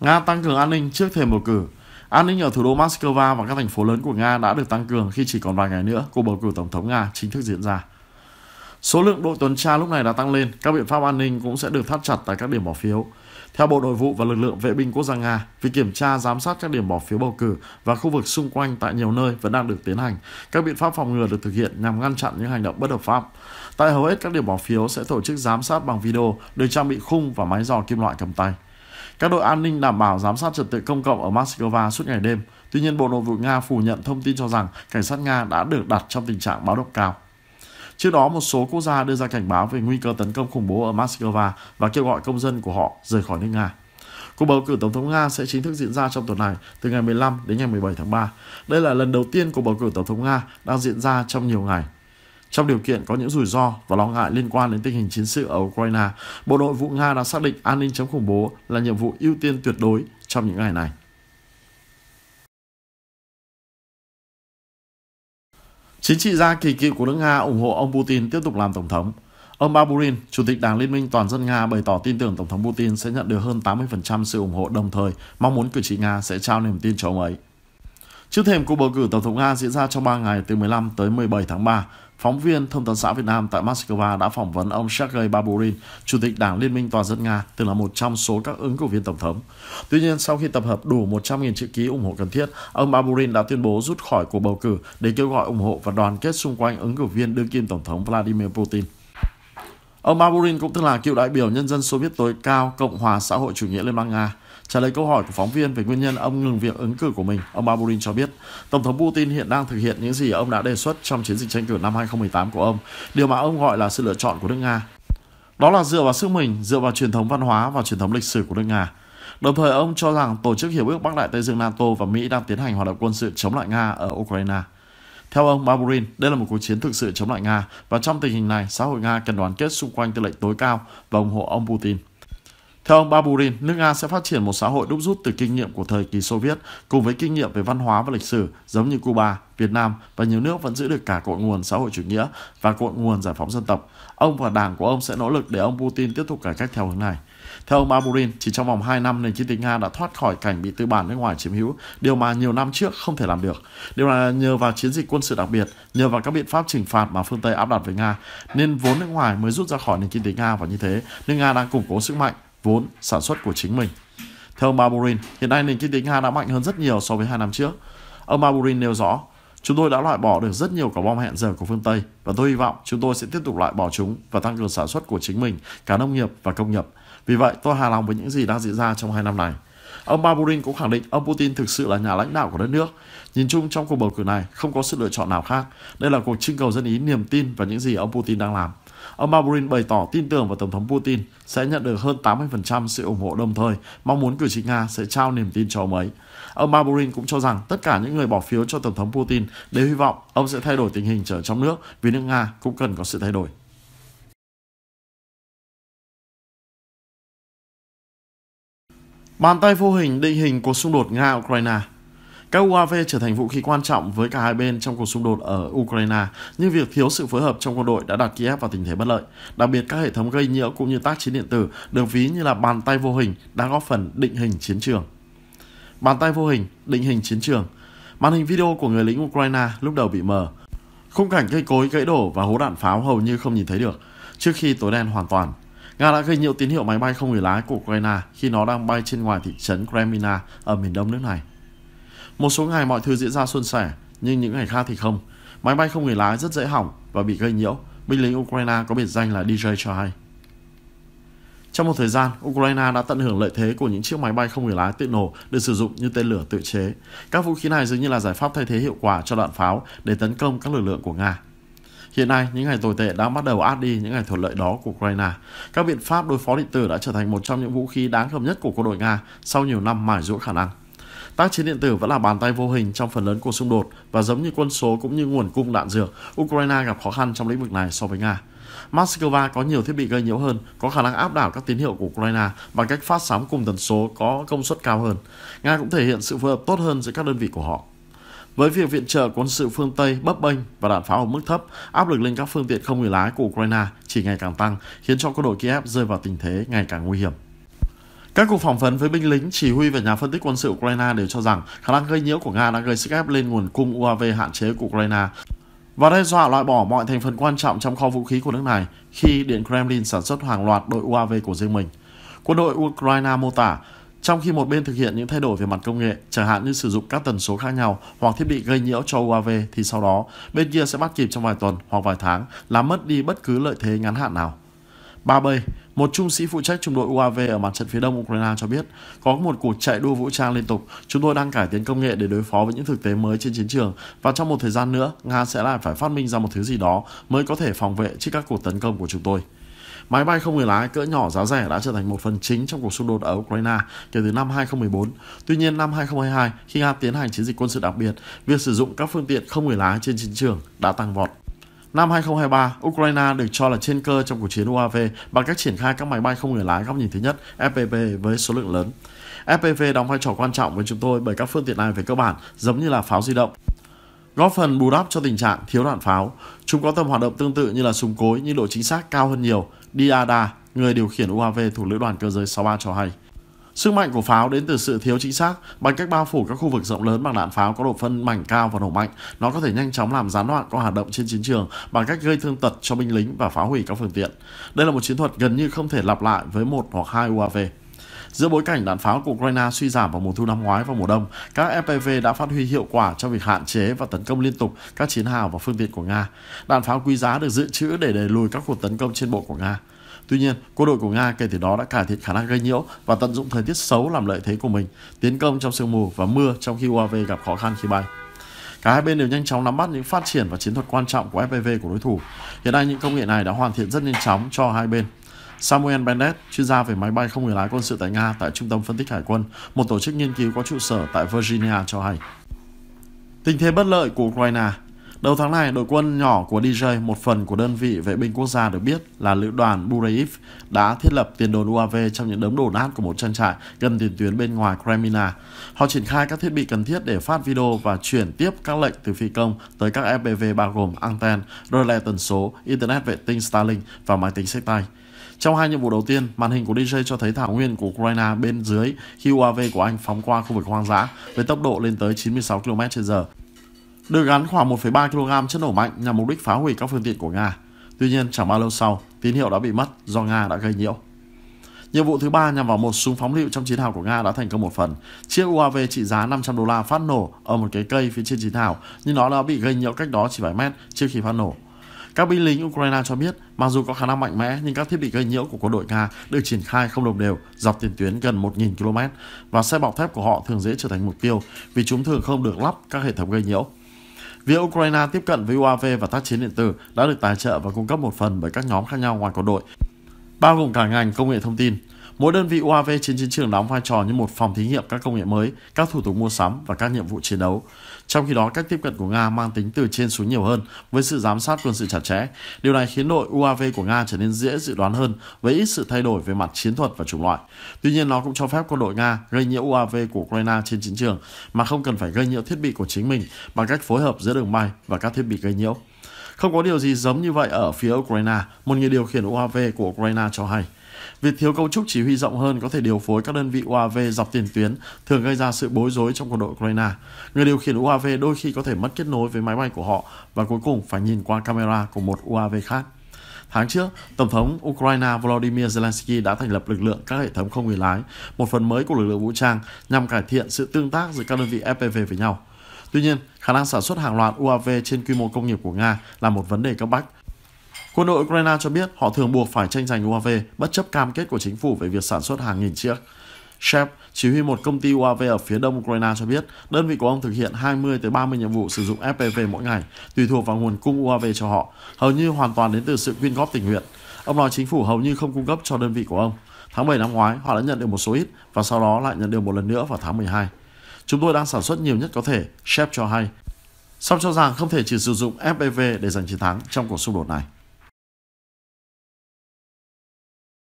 Nga tăng cường an ninh trước thềm bầu cử. An ninh ở thủ đô Moscow và các thành phố lớn của Nga đã được tăng cường khi chỉ còn vài ngày nữa cuộc bầu cử tổng thống Nga chính thức diễn ra. Số lượng đội tuần tra lúc này đã tăng lên, các biện pháp an ninh cũng sẽ được thắt chặt tại các điểm bỏ phiếu. Theo Bộ Nội vụ và lực lượng vệ binh quốc gia Nga, việc kiểm tra giám sát các điểm bỏ phiếu bầu cử và khu vực xung quanh tại nhiều nơi vẫn đang được tiến hành. Các biện pháp phòng ngừa được thực hiện nhằm ngăn chặn những hành động bất hợp pháp. Tại hầu hết các điểm bỏ phiếu sẽ tổ chức giám sát bằng video, được trang bị khung và máy dò kim loại cầm tay. Các đội an ninh đảm bảo giám sát trật tự công cộng ở Moscow suốt ngày đêm. Tuy nhiên, Bộ Nội vụ Nga phủ nhận thông tin cho rằng cảnh sát Nga đã được đặt trong tình trạng báo động cao. Trước đó, một số quốc gia đưa ra cảnh báo về nguy cơ tấn công khủng bố ở Moscow và kêu gọi công dân của họ rời khỏi nước Nga. Cuộc bầu cử tổng thống Nga sẽ chính thức diễn ra trong tuần này, từ ngày 15 đến ngày 17 tháng 3. Đây là lần đầu tiên cuộc bầu cử tổng thống Nga đang diễn ra trong nhiều ngày. Trong điều kiện có những rủi ro và lo ngại liên quan đến tình hình chiến sự ở Ukraine, Bộ đội vụ Nga đã xác định an ninh chống khủng bố là nhiệm vụ ưu tiên tuyệt đối trong những ngày này. Chính trị gia kỳ cựu của nước Nga ủng hộ ông Putin tiếp tục làm tổng thống. Ông Baburin, Chủ tịch Đảng Liên minh Toàn dân Nga bày tỏ tin tưởng Tổng thống Putin sẽ nhận được hơn 80% sự ủng hộ đồng thời mong muốn cử tri Nga sẽ trao niềm tin cho ông ấy. Trước thềm cuộc bầu cử Tổng thống Nga diễn ra trong 3 ngày từ 15 tới 17 tháng 3, Phóng viên Thông tấn xã Việt Nam tại Moscow đã phỏng vấn ông Sergei Baburin, Chủ tịch Đảng Liên minh Toàn dân Nga, từng là một trong số các ứng cử viên Tổng thống. Tuy nhiên, sau khi tập hợp đủ 100.000 chữ ký ủng hộ cần thiết, ông Baburin đã tuyên bố rút khỏi cuộc bầu cử để kêu gọi ủng hộ và đoàn kết xung quanh ứng cử viên đương kim Tổng thống Vladimir Putin. Ông Baburin cũng tức là cựu đại biểu nhân dân Soviet tối cao Cộng hòa xã hội chủ nghĩa Liên bang Nga. Trả lời câu hỏi của phóng viên về nguyên nhân ông ngừng việc ứng cử của mình, ông Baburin cho biết, Tổng thống Putin hiện đang thực hiện những gì ông đã đề xuất trong chiến dịch tranh cử năm 2018 của ông, điều mà ông gọi là sự lựa chọn của nước Nga. Đó là dựa vào sức mình, dựa vào truyền thống văn hóa và truyền thống lịch sử của nước Nga. Đồng thời, ông cho rằng Tổ chức Hiệp ước Bắc Đại Tây Dương NATO và Mỹ đang tiến hành hoạt động quân sự chống lại Nga ở Ukraine. Theo ông Barburin, đây là một cuộc chiến thực sự chống lại Nga và trong tình hình này, xã hội Nga cần đoàn kết xung quanh tư lệnh tối cao và ủng hộ ông Putin. Theo ông Baburin, nước Nga sẽ phát triển một xã hội đúc rút từ kinh nghiệm của thời kỳ Xô Viết cùng với kinh nghiệm về văn hóa và lịch sử giống như Cuba, Việt Nam và nhiều nước vẫn giữ được cả cội nguồn xã hội chủ nghĩa và cội nguồn giải phóng dân tộc. Ông và đảng của ông sẽ nỗ lực để ông Putin tiếp tục cải cách theo hướng này. Theo ông Baburin, chỉ trong vòng 2 năm nền kinh tế Nga đã thoát khỏi cảnh bị tư bản nước ngoài chiếm hữu, điều mà nhiều năm trước không thể làm được. Điều là nhờ vào chiến dịch quân sự đặc biệt, nhờ vào các biện pháp trừng phạt mà phương Tây áp đặt với Nga, nên vốn nước ngoài mới rút ra khỏi nền kinh tế Nga và như thế, nước Nga đang củng cố sức mạnh vốn sản xuất của chính mình. Theo ông Barborin, hiện nay nền kinh tế Nga đã mạnh hơn rất nhiều so với hai năm trước. Ông Barborin nêu rõ, chúng tôi đã loại bỏ được rất nhiều quả bom hẹn giờ của phương Tây và tôi hy vọng chúng tôi sẽ tiếp tục loại bỏ chúng và tăng cường sản xuất của chính mình, cả nông nghiệp và công nghiệp. Vì vậy, tôi hài lòng với những gì đang diễn ra trong hai năm này. Ông Barburin cũng khẳng định ông Putin thực sự là nhà lãnh đạo của đất nước. Nhìn chung trong cuộc bầu cử này không có sự lựa chọn nào khác. Đây là cuộc trưng cầu dân ý niềm tin vào những gì ông Putin đang làm. Ông Barburin bày tỏ tin tưởng vào Tổng thống Putin sẽ nhận được hơn 80% sự ủng hộ đồng thời, mong muốn cử tri Nga sẽ trao niềm tin cho ông ấy. Ông Barburin cũng cho rằng tất cả những người bỏ phiếu cho Tổng thống Putin đều hy vọng ông sẽ thay đổi tình hình trở trong nước vì nước Nga cũng cần có sự thay đổi. Bàn tay vô hình định hình cuộc xung đột Nga-Ukraine các UAV trở thành vũ khí quan trọng với cả hai bên trong cuộc xung đột ở Ukraine, nhưng việc thiếu sự phối hợp trong quân đội đã đặt Kiev vào tình thế bất lợi. Đặc biệt các hệ thống gây nhiễu cũng như tác chiến điện tử được ví như là bàn tay vô hình đã góp phần định hình chiến trường. Bàn tay vô hình định hình chiến trường. Màn hình video của người lính Ukraine lúc đầu bị mờ. Khung cảnh cây cối gãy đổ và hố đạn pháo hầu như không nhìn thấy được trước khi tối đen hoàn toàn. Nga đã gây nhiều tín hiệu máy bay không người lái của Ukraine khi nó đang bay trên ngoài thị trấn Kremina ở miền đông nước này. Một số ngày mọi thứ diễn ra suôn sẻ, nhưng những ngày khác thì không. Máy bay không người lái rất dễ hỏng và bị gây nhiễu, binh lính Ukraine có biệt danh là DJ cho hay. Trong một thời gian, Ukraine đã tận hưởng lợi thế của những chiếc máy bay không người lái tự nổ được sử dụng như tên lửa tự chế. Các vũ khí này dường như là giải pháp thay thế hiệu quả cho đạn pháo để tấn công các lực lượng của Nga. Hiện nay, những ngày tồi tệ đã bắt đầu át đi những ngày thuận lợi đó của Ukraine. Các biện pháp đối phó điện tử đã trở thành một trong những vũ khí đáng gầm nhất của quân đội Nga sau nhiều năm mài giũa khả năng. Tác chiến điện tử vẫn là bàn tay vô hình trong phần lớn cuộc xung đột và giống như quân số cũng như nguồn cung đạn dược, Ukraine gặp khó khăn trong lĩnh vực này so với Nga. Moscow có nhiều thiết bị gây nhiễu hơn, có khả năng áp đảo các tín hiệu của Ukraine bằng cách phát sóng cùng tần số có công suất cao hơn. Nga cũng thể hiện sự phối hợp tốt hơn giữa các đơn vị của họ. Với việc viện trợ quân sự phương Tây bấp bênh và đạn pháo ở mức thấp, áp lực lên các phương tiện không người lái của Ukraine chỉ ngày càng tăng, khiến cho quân đội Kiev rơi vào tình thế ngày càng nguy hiểm. Các cuộc phỏng vấn với binh lính, chỉ huy và nhà phân tích quân sự Ukraine đều cho rằng khả năng gây nhiễu của Nga đã gây sức ép lên nguồn cung UAV hạn chế của Ukraine và đe dọa loại bỏ mọi thành phần quan trọng trong kho vũ khí của nước này khi Điện Kremlin sản xuất hàng loạt đội UAV của riêng mình. Quân đội Ukraine mô tả trong khi một bên thực hiện những thay đổi về mặt công nghệ, chẳng hạn như sử dụng các tần số khác nhau hoặc thiết bị gây nhiễu cho UAV thì sau đó bên kia sẽ bắt kịp trong vài tuần hoặc vài tháng, làm mất đi bất cứ lợi thế ngắn hạn nào. Ba Bay, một trung sĩ phụ trách trung đội UAV ở mặt trận phía đông Ukraine cho biết, có một cuộc chạy đua vũ trang liên tục, chúng tôi đang cải tiến công nghệ để đối phó với những thực tế mới trên chiến trường và trong một thời gian nữa, Nga sẽ lại phải phát minh ra một thứ gì đó mới có thể phòng vệ trước các cuộc tấn công của chúng tôi. Máy bay không người lái cỡ nhỏ giá rẻ đã trở thành một phần chính trong cuộc xung đột ở Ukraine kể từ năm 2014. Tuy nhiên, năm 2022, khi Nga tiến hành chiến dịch quân sự đặc biệt, việc sử dụng các phương tiện không người lái trên chiến trường đã tăng vọt. Năm 2023, Ukraine được cho là trên cơ trong cuộc chiến UAV bằng cách triển khai các máy bay không người lái góc nhìn thứ nhất FPV với số lượng lớn. FPV đóng vai trò quan trọng với chúng tôi bởi các phương tiện này về cơ bản giống như là pháo di động, góp phần bù đắp cho tình trạng thiếu đạn pháo. Chúng có tầm hoạt động tương tự như là súng cối nhưng độ chính xác cao hơn nhiều. Diada, người điều khiển UAV thủ lữ đoàn cơ giới 63 cho hay. Sức mạnh của pháo đến từ sự thiếu chính xác bằng cách bao phủ các khu vực rộng lớn bằng đạn pháo có độ phân mảnh cao và nổ mạnh. Nó có thể nhanh chóng làm gián đoạn các hoạt động trên chiến trường bằng cách gây thương tật cho binh lính và phá hủy các phương tiện. Đây là một chiến thuật gần như không thể lặp lại với một hoặc hai UAV. Giữa bối cảnh đạn pháo của Ukraine suy giảm vào mùa thu năm ngoái và mùa đông, các FPV đã phát huy hiệu quả trong việc hạn chế và tấn công liên tục các chiến hào và phương tiện của Nga. Đạn pháo quý giá được dự trữ để đẩy lùi các cuộc tấn công trên bộ của Nga. Tuy nhiên, quân đội của Nga kể từ đó đã cải thiện khả năng gây nhiễu và tận dụng thời tiết xấu làm lợi thế của mình, tiến công trong sương mù và mưa trong khi UAV gặp khó khăn khi bay. Cả hai bên đều nhanh chóng nắm bắt những phát triển và chiến thuật quan trọng của FPV của đối thủ. Hiện nay những công nghệ này đã hoàn thiện rất nhanh chóng cho hai bên. Samuel Bennett, chuyên gia về máy bay không người lái quân sự tại Nga tại Trung tâm Phân tích Hải quân, một tổ chức nghiên cứu có trụ sở tại Virginia cho hay. Tình thế bất lợi của Ukraine Đầu tháng này, đội quân nhỏ của DJ, một phần của đơn vị vệ binh quốc gia được biết là lữ đoàn Bureyev, đã thiết lập tiền đồn UAV trong những đống đổ nát của một trang trại gần tiền tuyến bên ngoài Kremlina. Họ triển khai các thiết bị cần thiết để phát video và chuyển tiếp các lệnh từ phi công tới các FPV bao gồm anten, relay tần số, Internet vệ tinh Starlink và máy tính sách tay. Trong hai nhiệm vụ đầu tiên, màn hình của DJ cho thấy thảo nguyên của Ukraine bên dưới khi UAV của Anh phóng qua khu vực hoang dã với tốc độ lên tới 96 km/h, được gắn khoảng 1,3 kg chất nổ mạnh nhằm mục đích phá hủy các phương tiện của Nga. Tuy nhiên, chẳng bao lâu sau, tín hiệu đã bị mất do Nga đã gây nhiễu. Nhiệm vụ thứ ba nhằm vào một súng phóng lựu trong chiến hào của Nga đã thành công một phần. Chiếc UAV trị giá 500 đô la phát nổ ở một cái cây phía trên chiến hào, nhưng nó đã bị gây nhiễu cách đó chỉ vài mét trước khi phát nổ. Các binh lính Ukraine cho biết, mặc dù có khả năng mạnh mẽ nhưng các thiết bị gây nhiễu của quân đội Nga được triển khai không đồng đều dọc tiền tuyến gần 1.000 km và xe bọc thép của họ thường dễ trở thành mục tiêu vì chúng thường không được lắp các hệ thống gây nhiễu. Việc Ukraine tiếp cận với UAV và tác chiến điện tử đã được tài trợ và cung cấp một phần bởi các nhóm khác nhau ngoài quân đội, bao gồm cả ngành công nghệ thông tin. Mỗi đơn vị UAV trên chiến trường đóng vai trò như một phòng thí nghiệm các công nghệ mới, các thủ tục mua sắm và các nhiệm vụ chiến đấu. Trong khi đó, cách tiếp cận của Nga mang tính từ trên xuống nhiều hơn với sự giám sát quân sự chặt chẽ. Điều này khiến đội UAV của Nga trở nên dễ dự đoán hơn với ít sự thay đổi về mặt chiến thuật và chủng loại. Tuy nhiên, nó cũng cho phép quân đội Nga gây nhiễu UAV của Ukraine trên chiến trường mà không cần phải gây nhiễu thiết bị của chính mình bằng cách phối hợp giữa đường bay và các thiết bị gây nhiễu. Không có điều gì giống như vậy ở phía Ukraine, một người điều khiển UAV của Ukraine cho hay. Việc thiếu cấu trúc chỉ huy rộng hơn có thể điều phối các đơn vị UAV dọc tiền tuyến, thường gây ra sự bối rối trong quân đội Ukraine. Người điều khiển UAV đôi khi có thể mất kết nối với máy bay của họ và cuối cùng phải nhìn qua camera của một UAV khác. Tháng trước, Tổng thống Ukraine Volodymyr Zelensky đã thành lập lực lượng các hệ thống không người lái, một phần mới của lực lượng vũ trang nhằm cải thiện sự tương tác giữa các đơn vị FPV với nhau. Tuy nhiên, khả năng sản xuất hàng loạt UAV trên quy mô công nghiệp của Nga là một vấn đề cấp bách Quân đội Ukraine cho biết họ thường buộc phải tranh giành UAV bất chấp cam kết của chính phủ về việc sản xuất hàng nghìn chiếc. Shep, chỉ huy một công ty UAV ở phía đông Ukraine cho biết, đơn vị của ông thực hiện 20-30 nhiệm vụ sử dụng FPV mỗi ngày, tùy thuộc vào nguồn cung UAV cho họ, hầu như hoàn toàn đến từ sự quyên góp tình nguyện. Ông nói chính phủ hầu như không cung cấp cho đơn vị của ông. Tháng 7 năm ngoái, họ đã nhận được một số ít và sau đó lại nhận được một lần nữa vào tháng 12. Chúng tôi đang sản xuất nhiều nhất có thể, Shep cho hay. Song cho rằng không thể chỉ sử dụng FPV để giành chiến thắng trong cuộc xung đột này.